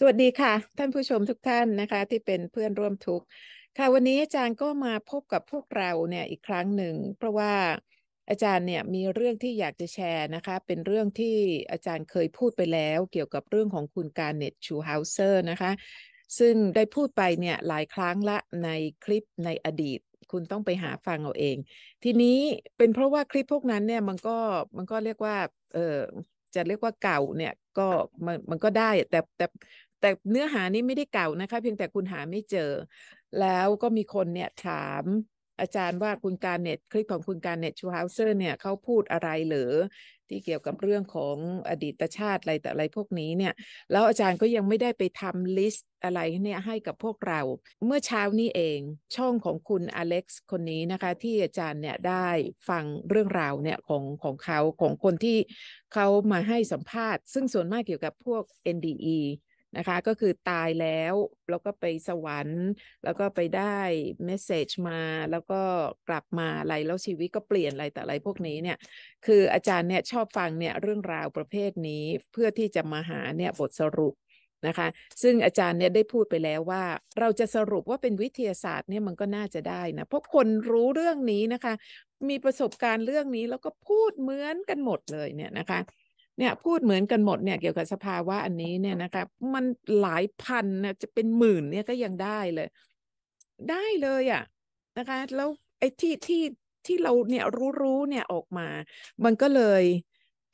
สวัสดีค่ะท่านผู้ชมทุกท่านนะคะ ที่เป็นเพื่อนร่วมทุกข์ค่ะวันนี้อาจารย์ก็มาพบกับพวกเราเนี่ยอีกครั้งหนึ่งเพราะว่าอาจารย์เนี่ยมีเรื่องที่อยากจะแชร์นะคะเป็นเรื่องที่อาจารย์เคยพูดไปแล้วเกี่ยวกับเรื่องของคุณการเน็ตชูเฮาเซอร์นะคะซึ่งได้พูดไปเนี่ยหลายครั้งละในคลิปในอดีต คุณต้องไปหาฟังเอาเอง ทีนี้เป็นเพราะว่าคลิปพวกนั้นเนี่ยมันก็มันก็เรียกว่าเออจะเรียกว่าเก่าเนี่ยก็มันมันก็ได้แต่แต่แต่เนื้อหานี้ไม่ได้เก่านะคะ เพียงแต่คุณหาไม่เจอ แล้วก็มีคนเนี่ยถามอาจารย์ว่าคุณการเน็ตคลิปของคุณการเน็ตชูฮาวเซอร์เนี่ยเขาพูดอะไรหรือที่เกี่ยวกับเรื่องของอดีตชาติอะไรแต่อะไรพวกนี้เนี่ยแล้วอาจารย์ก็ยังไม่ได้ไปทำลิสต์อะไรเนี่ยให้กับพวกเรา เมื่อเช้านี้เองช่องของคุณอเล็กซ์คนนี้นะคะ ที่อาจารย์เนี่ยได้ฟังเรื่องราวเนี่ยของของเขาของคนที่เขามาให้สัมภาษณ์ ซึ่งส่วนมากเกี่ยวกับพวก NDE นะคะก็คือตายแล้วแล้วก็ไปสวรรค์ แล้วก็ไปได้เมสเซจมา แล้วก็กลับมาอะไรแล้วชีวิตก็เปลี่ยนอะไรแต่อะไรพวกนี้เนี่ย คืออาจารย์เนี่ยชอบฟังเนี่ยเรื่องราวประเภทนี้ เพื่อที่จะมาหาเนี่ยบทสรุปนะคะ ซึ่งอาจารย์เนี่ยได้พูดไปแล้วว่าเราจะสรุปว่าเป็นวิทยาศาสตร์เนี่ยมันก็น่าจะได้นะเพราะคนรู้เรื่องนี้นะคะ มีประสบการณ์เรื่องนี้แล้วก็พูดเหมือนกันหมดเลยเนี่ยนะคะเนี่ยพูดเหมือนกันหมดเนี่ยเกี่ยวกับสภาวะอันนี้เนี่ยนะคะมันหลายพันนะจะเป็นหมื่นเนี่ยก็ยังได้เลย ได้เลยอะ่ะนะคะ แล้วไอ้ที่ที่ที่เราเนี่ยรู้รู้เนี่ยออกมา มันก็เลย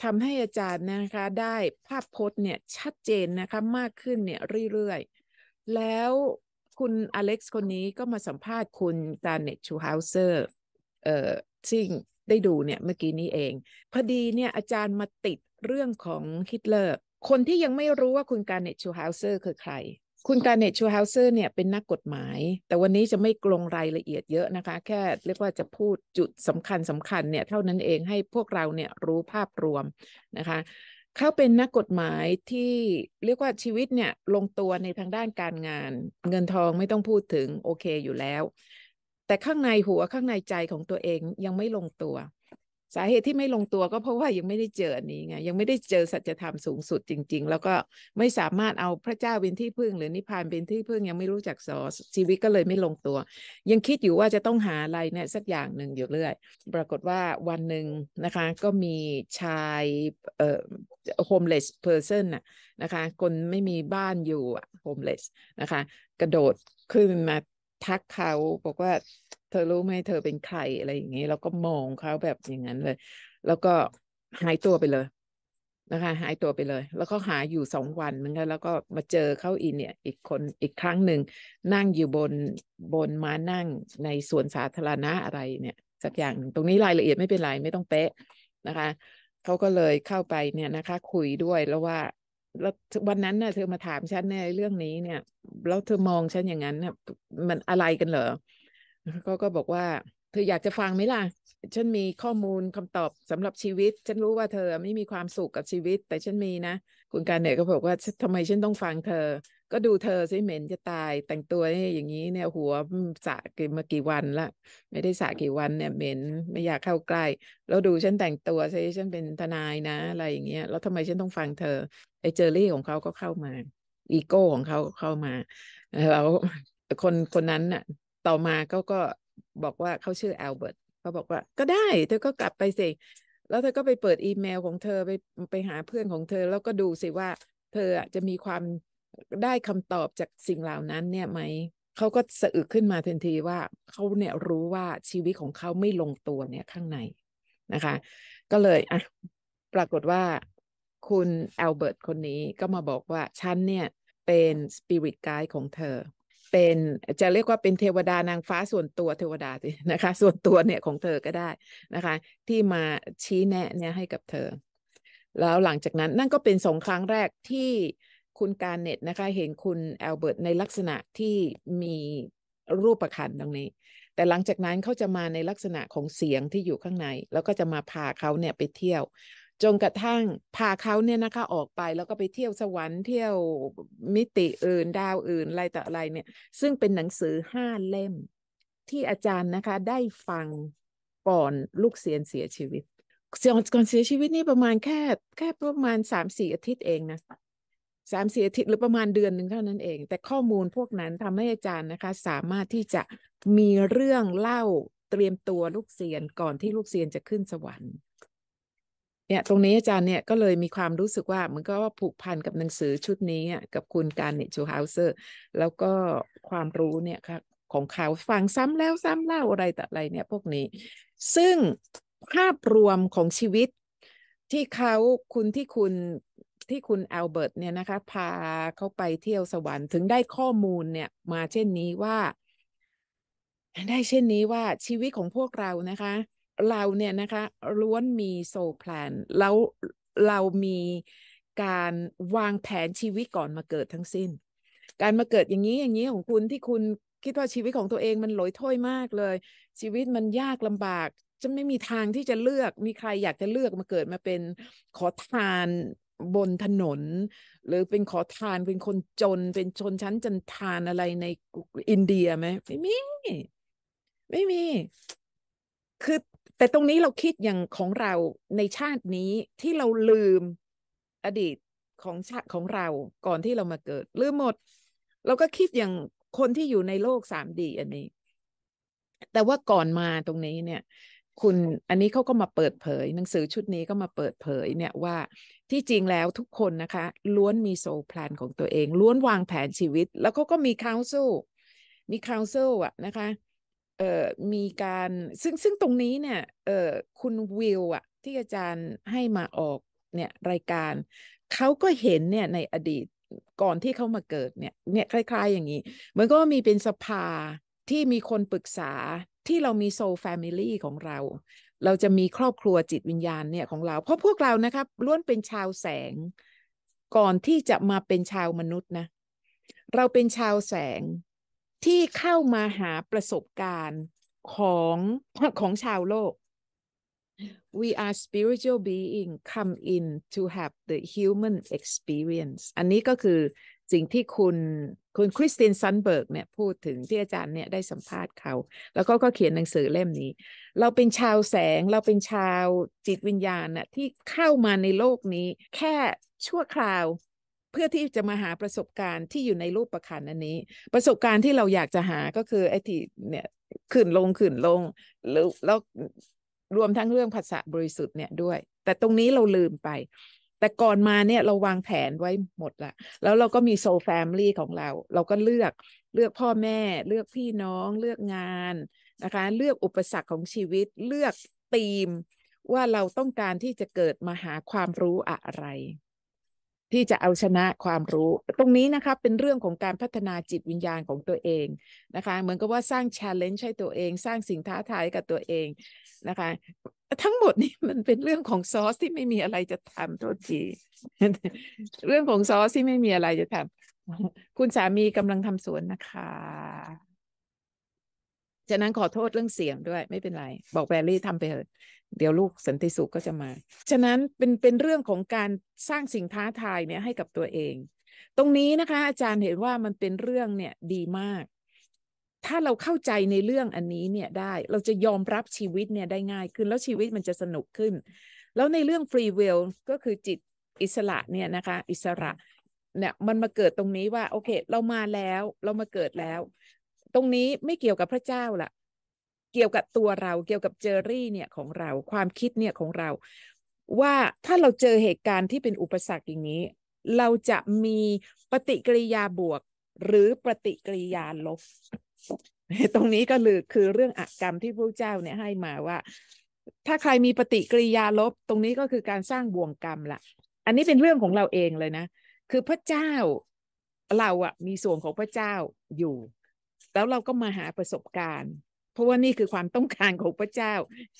ทำให้อาจารย์นะคะ ได้ภาพพจน์เนี่ยชัดเจนนะคะมากขึ้นเนี่ยเรื่อยๆ แล้วคุณอเล็กซ์คนนี้ก็มาสัมภาษณ์คุณตาเนตชูฮาวเซอร์เอ่อซิ่งได้ดูเนี่ย เมื่อกี้นี้เอง พอดีเนี่ยอาจารย์มาติดเรื่องของฮิตเลอร์ คนที่ยังไม่รู้ว่าคุณการเนตชูฮาเซอร์คือใคร คุณการเนตชูฮาเซอร์เนี่ยเป็นนักกฎหมาย แต่วันนี้จะไม่กลงรายละเอียดเยอะนะคะ แค่เรียกว่าจะพูดจุดสำคัญสำคัญเนี่ยเท่านั้นเองให้พวกเราเนี่ยรู้ภาพรวมนะคะ เขาเป็นนักกฎหมายที่ เรียกว่าชีวิตเนี่ยลงตัวในทางด้านการงาน เงินทองไม่ต้องพูดถึงโอเค อยู่แล้ว แต่ข้างในหัวข้างในใจของตัวเองยังไม่ลงตัวสาเหตุที่ไม่ลงตัวก็เพราะว่ายังไม่ได้เจออันนี้ไงยังไม่ได้เจอสัจธรรมสูงสุดจริง ๆ แล้วก็ไม่สามารถเอาพระเจ้าเป็นที่พึ่ง หรือนิพพานเป็นที่พึ่งยังไม่รู้จักสอชีวิตก็เลยไม่ลงตัว ยังคิดอยู่ว่าจะต้องหาอะไรเนี่ยสักอย่างหนึ่งอยู่เรื่อยปรากฏว่าวันหนึ่งนะคะก็มีชายเอ่อ homeless person น่ะนะคะคนไม่มีบ้านอยู่ homeless นะคะกระโดดขึ้นมาทักเขาบอกว่าเธอรู้ไหมเธอเป็นใครอะไรอย่างนี้แล้วก็มองเขาแบบอย่างนั้นเลย แล้วก็หายตัวไปเลยนะคะ หายตัวไปเลย แล้วก็หาอยู่สองวันมนึงแล้วก็มาเจอเขาอีเนี่ย อีกคนอีกครั้งหนึ่งนั่งอยู่บนบนม้านั่งในสวนสาธารณะอะไรเนี่ยสักอย่างตรงนี้รายละเอียดไม่เป็นไรไม่ต้องเป๊ะนะคะเขาก็เลยเข้าไปเนี่ยนะคะ คุยด้วยแล้วว่าแล้ววันนั้นน่ะเธอมาถามฉันในเรื่องนี้เนี่ย แล้วเธอมองฉันอย่างนั้นน่ย มันอะไรกันเหรอเขาก็บอกว่าเธออยากจะฟังไหมล่ะ ฉันมีข้อมูลคำตอบสำหรับชีวิต ฉันรู้ว่าเธอไม่มีความสุขกับชีวิต แต่ฉันมีนะ คุณการเนี่ยก็บอกว่าทำไมฉันต้องฟังเธอ ก็ดูเธอสิเหม็นจะตายแต่งตัวอย่างนี้เนี่ยหัวสะกี่มากี่วันละไม่ได้สะกี่วันเนี่ยเหม็นไม่อยากเข้าใกล้แล้วดูฉันแต่งตัวซิฉันเป็นทนายนะ อะไรอย่างเงี้ยแล้วทำไมฉันต้องฟังเธอไอเจอรี่ของเขาก็เข้ามาอีโก้ของเขาเข้ามา แล้วคนคนนั้นน่ะ ต่อมาก็ก็บอกว่าเขาชื่อแอลเบิร์ตเขาบอกว่า ก็ได้ เธอก็กลับไปสิ แล้วเธอก็ไปเปิดอีเมลของเธอไปไปหาเพื่อนของเธอแล้วก็ดูสิว่า เธอจะมีความได้คำตอบจากสิ่งเหล่านั้น เนี่ยไหม เขาก็สะอึกขึ้นมาทันทีว่าเขาเนี่ยรู้ว่าชีวิตของเขาไม่ลงตัวเนี่ยข้างในนะคะ ก็เลยอ่ะปรากฏว่าคุณแอลเบิร์ตคนนี้ก็มาบอกว่าฉันเนี่ยเป็นสปิริตไกด์ของเธอเป็นจะเรียกว่าเป็นเทวดานางฟ้าส่วนตัวเทวดาสินะคะ ส่วนตัวเนี่ยของเธอก็ได้นะคะ ที่มาชี้แนะเนี่ยให้กับเธอ แล้วหลังจากนั้นนั่นก็เป็นสองครั้งแรกที่คุณการเน็ตนะคะเห็นคุณแอลเบิร์ตในลักษณะที่มีรูปประคันตรงนี้ แต่หลังจากนั้นเขาจะมาในลักษณะของเสียงที่อยู่ข้างใน แล้วก็จะมาพาเขาเนี่ยไปเที่ยวจนกระทั่งพาเขาเนี่ยนะคะออกไปแล้วก็ไปเที่ยวสวรรค์ เที่ยวมิติอื่นดาวอื่นอะไรต่ออะไรเนี่ย ซึ่งเป็นหนังสือห้าเล่ม ที่อาจารย์นะคะ ได้ฟังก่อนลูกเสียนเสียชีวิตก่อนเสียชีวิตนี่ประมาณแค่ แค่ประมาณสามสี่อาทิตย์เองนะสามสี่อาทิตย์หรือประมาณเดือนหนึ่งเท่านั้นเอง แต่ข้อมูลพวกนั้นทำให้อาจารย์นะคะ สามารถที่จะมีเรื่องเล่าเตรียมตัวลูกเสียนก่อนที่ลูกเสียนจะขึ้นสวรรค์นี่ยตรงนี้อาจารย์เนี่ยก็เลยมีความรู้สึกว่า มันก็ว่าผูกพันกับหนังสือชุดนี้กับคุณการเนชูเฮาเซอร์แล้วก็ความรู้เนี่ยคของเขาฟังซ้ำแล้วซ้ำเล่าอะไรแต่อะไรเนี่ย พวกนี้ ซึ่งภาพรวมของชีวิตที่เขาคุณที่คุณที่คุณแอลเบิร์ตเนี่ยนะคะ พาเขาไปเที่ยวสวรรค์ถึงได้ข้อมูลเนี่ย มาเช่นนี้ว่า ได้เช่นนี้ว่าชีวิตของพวกเรานะคะเราเนี่ยนะคะล้วนมีโซแพลนแล้วเรามีการวางแผนชีวิตก่อนมาเกิดทั้งสิ้น การมาเกิดอย่างนี้อย่างนี้ของคุณที่คุณคิดว่าชีวิตของตัวเองมันลอยถ้วยมากเลย ชีวิตมันยากลำบากจะไม่มีทางที่จะเลือก มีใครอยากจะเลือกมาเกิดมาเป็นขอทานบนถนน หรือเป็นขอทานเป็นคนจนเป็นชนชั้นจันทานอะไรในอินเดียไหมไม่มีไม่มีคือแต่ตรงนี้เราคิดอย่างของเราในชาตินี้ที่เราลืมอดีตของชาติของเรา ก่อนที่เรามาเกิดลืมหมดเราก็คิดอย่างคนที่อยู่ในโลกสามดีอันนี้ แต่ว่าก่อนมาตรงนี้เนี่ย คุณอันนี้เขาก็มาเปิดเผย หนังสือชุดนี้ก็มาเปิดเผยเนี่ยว่าที่จริงแล้วทุกคนนะคะ ล้วนมีโซลแพลนของตัวเอง ล้วนวางแผนชีวิตแล้วเขาก็มีคาวซูมีคาวซูอ่ะนะคะมีการซึ่งซึ่งตรงนี้เนี่ย เออคุณวิวอะที่อาจารย์ให้มาออกเนี่ยรายการเขาก็เห็นเนี่ยในอดีตก่อนที่เขามาเกิดเนี่ยเนี่ยคล้ายๆอย่างนี้มันก็มีเป็นสภาที่มีคนปรึกษาที่เรามีโซลแฟมิลี่ของเราเราจะมีครอบครัวจิตวิญญาณเนี่ยของเราเพราะพวกเรานะครับล้วนเป็นชาวแสง ก่อนที่จะมาเป็นชาวมนุษย์นะเราเป็นชาวแสงที่เข้ามาหาประสบการณ์ของของชาวโลก we are spiritual being come in to have the human experience อันนี้ก็คือสิ่งที่คุณคุณคริสตินซันเบิร์กเนี่ยพูดถึงที่อาจารย์เนี่ยได้สัมภาษณ์เขา แล้วก็ก็เขียนหนังสือเล่มนี้ เราเป็นชาวแสงเราเป็นชาวจิตวิญญาณน่ะที่เข้ามาในโลกนี้แค่ชั่วคราวเพื่อที่จะมาหาประสบการณ์ที่อยู่ในรูปประคันอันนี้ ประสบการณ์ที่เราอยากจะหาก็คือไอ้ที่เนี่ยขึ้นลงขึ้นลงแล้วแล้วรวมทั้งเรื่องภาษาบริสุทธิ์เนี่ยด้วย แต่ตรงนี้เราลืมไป แต่ก่อนมาเนี่ยเราวางแผนไว้หมดละแล้วเราก็มีโซแฟมลี่ของเรา เราก็เลือกเลือกพ่อแม่ เลือกพี่น้อง เลือกงานนะคะเลือกอุปสรรคของชีวิตเลือกธีมว่าเราต้องการที่จะเกิดมาหาความรู้อะไรที่จะเอาชนะความรู้ ตรงนี้นะคะเป็นเรื่องของการพัฒนาจิตวิญญาณของตัวเองนะคะ เหมือนกับว่าสร้างแชร์เลนให้ตัวเอง สร้างสิ่งท้าทายกับตัวเองนะคะ ทั้งหมดนี้มันเป็นเรื่องของซอสที่ไม่มีอะไรจะทำโทษทีเรื่องของซอสที่ไม่มีอะไรจะทำคุณสามีกำลังทำสวนนะคะฉะนั้นขอโทษเรื่องเสียงด้วย ไม่เป็นไร บอกแบรี่ทำไปเถอะเดี๋ยวลูกสันติสุข ก็จะมา ฉะนั้นเป็นเป็นเรื่องของการสร้างสิ่งท้าทายเนี่ยให้กับตัวเอง ตรงนี้นะคะ อาจารย์เห็นว่ามันเป็นเรื่องเนี่ยดีมาก ถ้าเราเข้าใจในเรื่องอันนี้เนี่ยได้ เราจะยอมรับชีวิตเนี่ยได้ง่ายขึ้นแล้วชีวิตมันจะสนุกขึ้น แล้วในเรื่องฟรีเวลก็คือจิตอิสระเนี่ยนะคะอิสระเนี่ยมันมาเกิดตรงนี้ว่าโอเค เรามาแล้ว เรามาเกิดแล้ว ตรงนี้ไม่เกี่ยวกับพระเจ้าละเกี่ยวกับตัวเราเกี่ยวกับเจอรี่เนี่ยของเราความคิดเนี่ยของเราว่าถ้าเราเจอเหตุการณ์ที่เป็นอุปสรรคอย่างนี้ เราจะมีปฏิกิริยาบวกหรือปฏิกิริยาลบ ตรงนี้ก็ือคือเรื่องอักกรรมที่พระเจ้าเนี่ยให้มาว่า ถ้าใครมีปฏิกิริยาลบตรงนี้ก็คือการสร้างบ่วงกรรมละอันนี้เป็นเรื่องของเราเองเลยนะ คือพระเจ้าเราอะมีส่วนของพระเจ้าอยู่ แล้วเราก็มาหาประสบการณ์เพราะว่านี่คือความต้องการของพระเจ้า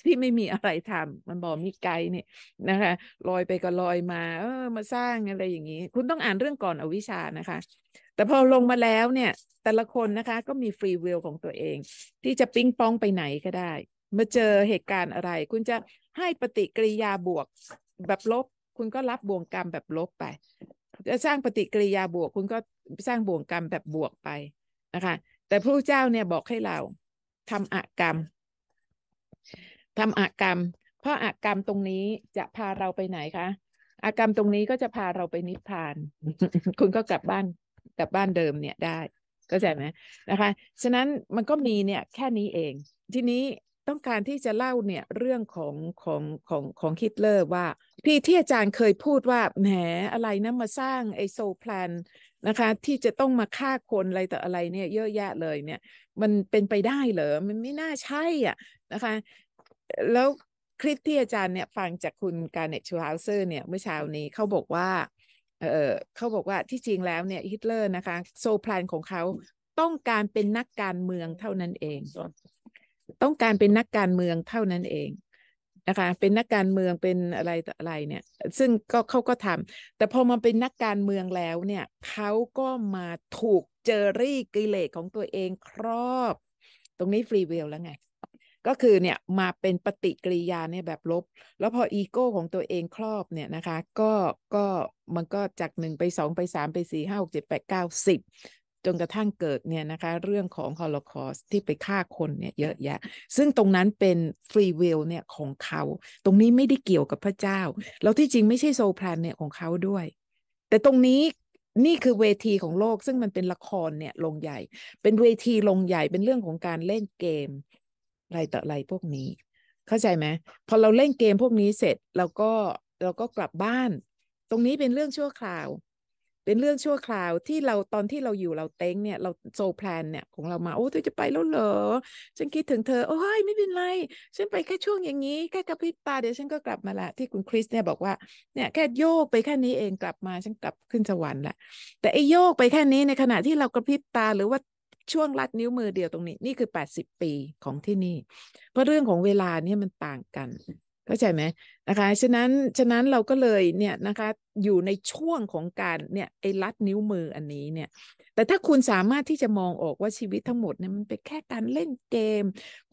ที่ไม่มีอะไรทำ มันบอกมีไกลเนี่ยนะคะ ลอยไปก็ลอยมาเออมาสร้างอะไรอย่างนี้ คุณต้องอ่านเรื่องก่อนอวิชานะคะ แต่พอลงมาแล้วเนี่ยแต่ละคนนะคะก็มีฟรีวิลของตัวเอง ที่จะปิ้งปองไปไหนก็ได้ มาเจอเหตุการณ์อะไร คุณจะให้ปฏิกิริยาบวกแบบลบ คุณก็รับบ่วงกรรมแบบลบไปจะสร้างปฏิกิริยาบวก คุณก็สร้างบ่วงกรรมแบบบวกไปนะคะ แต่พระเจ้าเนี่ยบอกให้เราทำอากรรมทำอากรรมเพราะอากรรมตรงนี้จะพาเราไปไหนคะอากรรมตรงนี้ก็จะพาเราไปนิพพาน คุณก็กลับบ้าน กลับบ้านเดิมเนี่ยได้เข้าใจไหมนะคะ ฉะนั้นมันก็มีเนี่ยแค่นี้เอง ทีนี้ต้องการที่จะเล่าเนี่ยเรื่องของของของของคิดเลอร์ว่าพี่ที่อาจารย์เคยพูดว่าแหมอะไรนะมาสร้างไอโซแพลนนะคะที่จะต้องมาฆ่าคนอะไรต่ออะไรเนี่ยเยอะแยะเลยเนี่ย มันเป็นไปได้เหรอมันไม่น่าใช่อ่ะนะคะ แล้วคลิปที่อาจารย์เนี่ยฟังจากคุณการเนตชูฮาเซอร์เนี่ยเมื่อเช้านี้เขาบอกว่าเออเขาบอกว่าที่จริงแล้วเนี่ยฮิตเลอร์นะคะโซพลานของเขาต้องการเป็นนักการเมืองเท่านั้นเอง ต้องการเป็นนักการเมืองเท่านั้นเองนะคะ เป็นนักการเมืองเป็นอะไรอะไรเนี่ยซึ่งก็เขาก็ทำ แต่พอมาเป็นนักการเมืองแล้วเนี่ยเขาก็มาถูกเจอรี่กิเลสของตัวเองครอบ ตรงนี้ฟรีเวลแล้วไง ก็คือเนี่ย มาเป็นปฏิกิริยาเนี่ยแบบลบ แล้วพออีโก้ของตัวเองครอบเนี่ยนะคะ ก็ก็มันก็จากหนึ่งไปสองไปสามไปสี่ห้าหกเจ็ดแปดเก้าสิบจนกระทั่งเกิดเนี่ยนะคะเรื่องของฮอลโลคอสที่ไปฆ่าคนเนี่ยเยอะแยะซึ่งตรงนั้นเป็นฟรีวิลเนี่ยของเขา ตรงนี้ไม่ได้เกี่ยวกับพระเจ้าแล้วที่จริงไม่ใช่โซพรานเนี่ยของเขาด้วยแต่ตรงนี้นี่คือเวทีของโลก ซึ่งมันเป็นละครเนี่ยลงใหญ่ เป็นเวทีลงใหญ่เป็นเรื่องของการเล่นเกมอะไรต่ออะไรพวกนี้ เข้าใจไหมพอเราเล่นเกมพวกนี้เสร็จเราก็เราก็กลับบ้าน ตรงนี้เป็นเรื่องชั่วคราวเป็นเรื่องชั่วคราวที่เราตอนที่เราอยู่เราเต้งเนี่ยเราโซแพลนเนี่ยของเรามาโอ้เธอจะไปแล้วเหรอฉันคิดถึงเธอ โอ้ยไม่เป็นไรฉันไปแค่ช่วงอย่างนี้แค่กระพริบตาเดี๋ยวฉันก็กลับมาละที่คุณคริสเนี่ยบอกว่าเนี่ยแค่โยกไปแค่นี้เองกลับมาฉันกลับขึ้นสวรรค์ละแต่ไอ้โยกไปแค่นี้ในขณะที่เรากระพริบตาหรือว่าช่วงลัดนิ้วมือเดียวตรงนี้นี่คือ 80 ปีของที่นี่เพราะเรื่องของเวลาเนี่ยมันต่างกันข้าใจไหมนะคะฉะนั้นฉะนั้นเราก็เลยเนี่ยนะคะอยู่ในช่วงของการเนี่ยไอ้ลัดนิ้วมืออันนี้เนี่ยแต่ถ้าคุณสามารถที่จะมองออกว่าชีวิตทั้งหมดเนี่ยมันเป็นแค่การเล่นเกม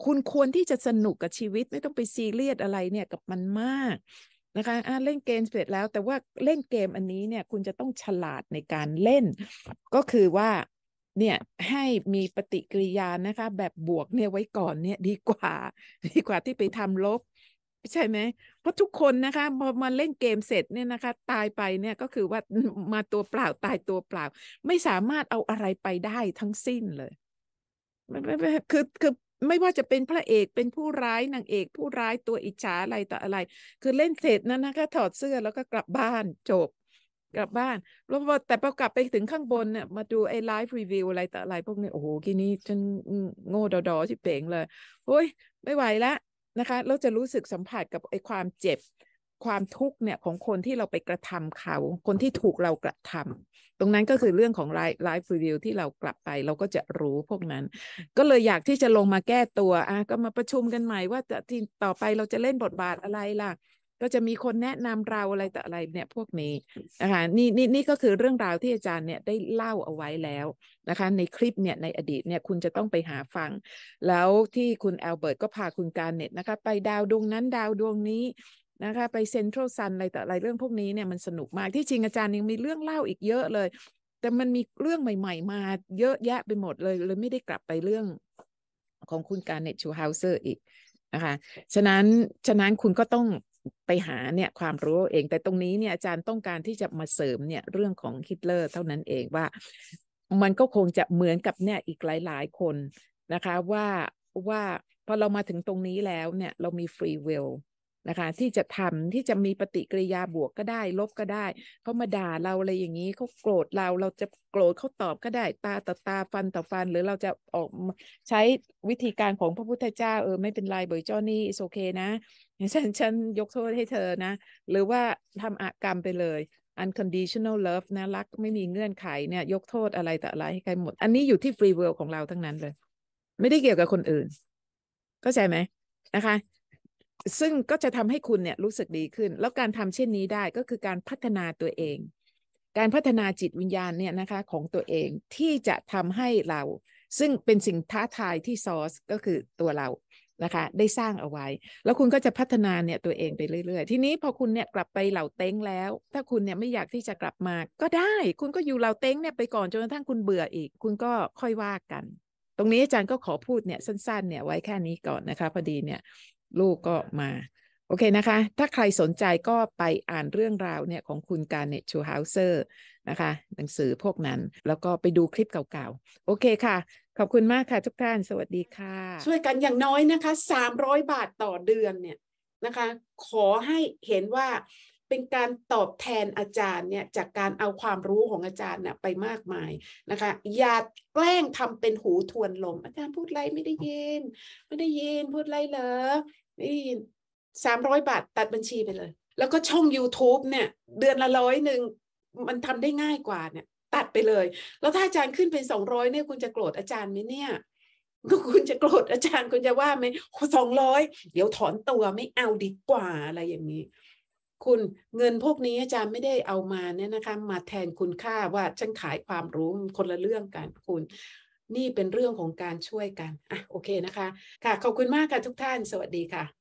คุณควรที่จะสนุกกับชีวิตไม่ต้องไปซีเรียสอะไรเนี่ยกับมันมากนะคะะเล่นเกมเสร็จแล้ว แต่ว่าเล่นเกมอันนี้เนี่ยคุณจะต้องฉลาดในการเล่น ก็คือว่าเนี่ยให้มีปฏิกิริยานะคะ แบบบวกเนี่ยไว้ก่อนเนี่ยดีกว่าดีกว่าที่ไปทำลบใช่ไหมเพราะทุกคนนะคะพอมาเล่นเกมเสร็จเนี่ยนะคะ ตายไปเนี่ยก็คือว่ามาตัวเปล่าตายตัวเปล่า ไม่สามารถเอาอะไรไปได้ทั้งสิ้นเลยไไมม่่คือคือไม่ว่าจะเป็นพระเอกเป็นผู้ร้ายนางเอก ผู้ร้ายตัวอิจฉาอะไรต่ออะไร คือเล่นเสร็จนั้นนะคะ ถอดเสื้อแล้วก็กลับบ้านจบกลับบ้านแล้วแต่พอกลับไปถึงข้างบนเนี่ยมาดูไอ้ไลฟ์รีวิวอะไรต่ออะไร พวกนี้โอ้โหทีนี้ฉันโง่ดอๆชิเป๋งเลยโอ้ยไม่ไหวละนะคะ เราจะรู้สึกสัมผัสกับไอ้ความเจ็บ ความทุกข์เนี่ยของคนที่เราไปกระทำเขา คนที่ถูกเรากระทำ ตรงนั้นก็คือเรื่องของไลฟ์ไลฟ์รวิวที่เรากลับไปเราก็จะรู้พวกนั้น ก็เลยอยากที่จะลงมาแก้ตัว อ่ะ ก็มาประชุมกันใหม่ว่าจะทีต่อไปเราจะเล่นบทบาทอะไรล่ะก็จะมีคนแนะนำเราอะไรแต่อะไรเนี่ยพวกนี้นะคะนี่นี่นี่ก็คือเรื่องราวที่อาจารย์เนี่ยได้เล่าเอาไว้แล้วนะคะ ในคลิปเนี่ยในอดีตเนี่ยคุณจะต้องไปหาฟังแล้วที่คุณแอลเบิร์ตก็พาคุณการเน็ตนะคะ ไปดาวดวงนั้นดาวดวงนี้นะคะ ไปเซ็นทรัลซันอะไรแต่อะไรเรื่องพวกนี้เนี่ยมันสนุกมากที่จริงอาจารย์ยังมีเรื่องเล่าอีกเยอะเลยแต่มันมีเรื่องใหม่ ๆ มา เยอะแยะไปหมดเลยเลยไม่ได้กลับไปเรื่องของคุณการเน็ตชูเฮาเซอร์อีกนะคะ ฉะนั้นฉะนั้นคุณก็ต้องไปหาเนี่ยความรู้เอง แต่ตรงนี้เนี่ยอาจารย์ต้องการที่จะมาเสริมเนี่ยเรื่องของฮิตเลอร์เท่านั้นเองว่า มันก็คงจะเหมือนกับเนี่ยอีกหลาย ๆ คนนะคะ ว่าว่าพอเรามาถึงตรงนี้แล้วเนี่ยเรามีฟรีวิลนะคะที่จะทำที่จะมีปฏิกิริยาบวกก็ได้ ลบก็ได้เขามาด่าเราอะไรอย่างนี้ เขาโกรธเราเราจะโกรธเขาตอบก็ได้ ตาต่อตาฟันต่อฟัน หรือเราจะออกใช้วิธีการของพระพุทธเจ้า เออ ไม่เป็นไรเบยเจ้านี่โอเค นะฉันฉันยกโทษให้เธอนะ หรือว่าทำอากรรมไปเลย unconditional love นะรักไม่มีเงื่อนไขเนี่ย ยกโทษอะไรแต่อะไรให้ใครหมด อันนี้อยู่ที่ free will ของเราทั้งนั้นเลย ไม่ได้เกี่ยวกับคนอื่นเข้าใจไหมนะคะซึ่งก็จะทำให้คุณเนี่ยรู้สึกดีขึ้น แล้วการทำเช่นนี้ได้ก็คือการพัฒนาตัวเอง การพัฒนาจิตวิญญาณเนี่ยนะคะ ของตัวเองที่จะทำให้เรา ซึ่งเป็นสิ่งท้าทายที่ซอสก็คือตัวเรานะคะ ได้สร้างเอาไว้ แล้วคุณก็จะพัฒนาเนี่ยตัวเองไปเรื่อยๆ ทีนี้พอคุณเนี่ยกลับไปเหล่าเต้งแล้ว ถ้าคุณเนี่ยไม่อยากที่จะกลับมาก็ได้คุณก็อยู่เหล่าเต้งเนี่ยไปก่อนจนกระทั่งคุณเบื่ออีก คุณก็ค่อยว่ากัน ตรงนี้อาจารย์ก็ขอพูดเนี่ยสั้นๆ เนี่ยไว้แค่นี้ก่อนนะคะพอดีเนี่ยลูกก็มา โอเคนะคะ ถ้าใครสนใจก็ไปอ่านเรื่องราวเนี่ยของคุณการเนตชูเฮาเซอร์ นะคะหนังสือพวกนั้นแล้วก็ไปดูคลิปเก่าๆ โอเคค่ะ ขอบคุณมากค่ะทุกท่านสวัสดีค่ะ ช่วยกันอย่างน้อยนะคะ 300 บาทต่อเดือนเนี่ยนะคะ ขอให้เห็นว่าเป็นการตอบแทนอาจารย์เนี่ยจากการเอาความรู้ของอาจารย์เนี่ยไปมากมายนะคะ อย่าแกล้งทำเป็นหูทวนลมอาจารย์พูดไรไม่ได้ยินไม่ได้ยินพูดไรเหรอนี่สามร้อยบาท ตัดบัญชีไปเลย แล้วก็ช่อง YouTube เนี่ยเดือนละร้อยหนึ่งมันทำได้ง่ายกว่าเนี่ย ตัดไปเลย แล้วถ้าอาจารย์ขึ้นเป็นสองร้อยเนี่ย คุณจะโกรธอาจารย์ไหมเนี่ยก็คุณจะโกรธอาจารย์คุณจะว่าไหมสองร้อยเดี๋ยวถอนตัวไม่เอาดีกว่าอะไรอย่างนี้ คุณเงินพวกนี้อาจารย์ไม่ได้เอามาเนี่ยนะคะมาแทนคุณค่าว่าฉันขายความรู้คนละเรื่องกันคุณนี่เป็นเรื่องของการช่วยกัน อ่ะ โอเคนะคะ ค่ะ ขอบคุณมากค่ะทุกท่าน สวัสดีค่ะ